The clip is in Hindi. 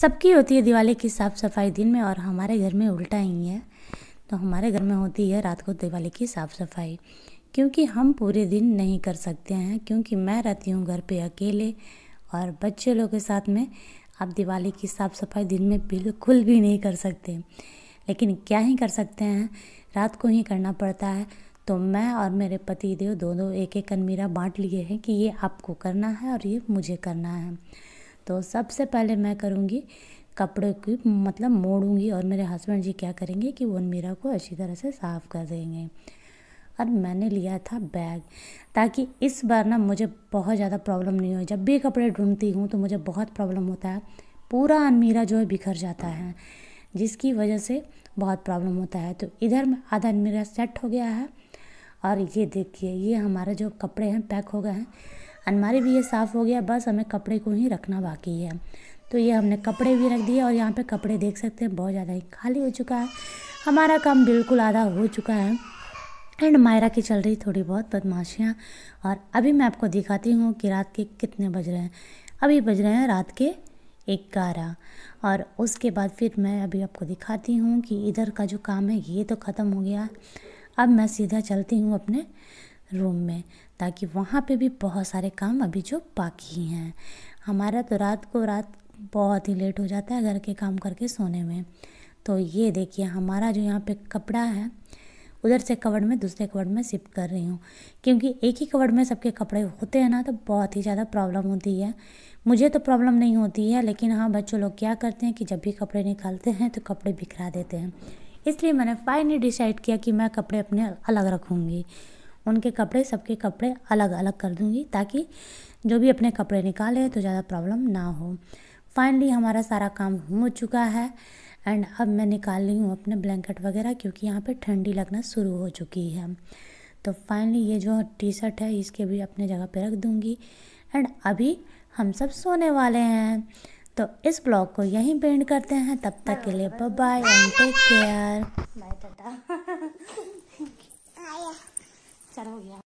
सबकी होती है दिवाली की साफ़ सफाई दिन में और हमारे घर में उल्टा ही है तो हमारे घर में होती है रात को दिवाली की साफ़ सफाई क्योंकि हम पूरे दिन नहीं कर सकते हैं क्योंकि मैं रहती हूँ घर पे अकेले और बच्चे लोग के साथ में आप दिवाली की साफ़ सफाई दिन में बिल्कुल भी नहीं कर सकते लेकिन क्या ही कर सकते हैं रात को ही करना पड़ता है तो मैं और मेरे पति देव दोनों एक एक अनमीरा बांट लिए हैं कि ये आपको करना है और ये मुझे करना है तो सबसे पहले मैं करूँगी कपड़े की मतलब मोड़ूंगी और मेरे हस्बैंड जी क्या करेंगे कि वो मीरा को अच्छी तरह से साफ़ कर देंगे और मैंने लिया था बैग ताकि इस बार ना मुझे बहुत ज़्यादा प्रॉब्लम नहीं हो जब भी कपड़े ढूंढती हूँ तो मुझे बहुत प्रॉब्लम होता है पूरा अनमीरा जो है बिखर जाता है जिसकी वजह से बहुत प्रॉब्लम होता है तो इधर में आधा अनमीरा सेट हो गया है और ये देखिए ये हमारे जो कपड़े हैं पैक हो गए हैं अनमारी भी ये साफ़ हो गया बस हमें कपड़े को ही रखना बाकी है तो ये हमने कपड़े भी रख दिए और यहाँ पे कपड़े देख सकते हैं बहुत ज़्यादा ही खाली हो चुका है हमारा काम बिल्कुल आधा हो चुका है एंड मायरा की चल रही थोड़ी बहुत बदमाशियाँ और अभी मैं आपको दिखाती हूँ कि रात के कितने बज रहे हैं अभी बज रहे हैं रात के ग्यारह और उसके बाद फिर मैं अभी आपको दिखाती हूँ कि इधर का जो काम है ये तो ख़त्म हो गया अब मैं सीधा चलती हूँ अपने रूम में ताकि वहाँ पे भी बहुत सारे काम अभी जो बाकी हैं हमारा तो रात को रात बहुत ही लेट हो जाता है घर के काम करके सोने में तो ये देखिए हमारा जो यहाँ पे कपड़ा है उधर से कवर में दूसरे कवर में शिफ्ट कर रही हूँ क्योंकि एक ही कवर में सबके कपड़े होते हैं ना तो बहुत ही ज़्यादा प्रॉब्लम होती है मुझे तो प्रॉब्लम नहीं होती है लेकिन हाँ बच्चों लोग क्या करते हैं कि जब भी कपड़े निकालते हैं तो कपड़े बिखरा देते हैं इसलिए मैंने फाइनली डिसाइड किया कि मैं कपड़े अपने अलग रखूँगी उनके कपड़े सबके कपड़े अलग अलग कर दूँगी ताकि जो भी अपने कपड़े निकाले तो ज़्यादा प्रॉब्लम ना हो फाइनली हमारा सारा काम हो चुका है एंड अब मैं निकाल रही हूँ अपने ब्लैंकेट वगैरह क्योंकि यहाँ पे ठंडी लगना शुरू हो चुकी है तो फाइनली ये जो टी शर्ट है इसके भी अपने जगह पे रख दूँगी एंड अभी हम सब सोने वाले हैं तो इस ब्लॉग को यहीं पेंट करते हैं तब तक के लिए bye and take care bye 啥都一样。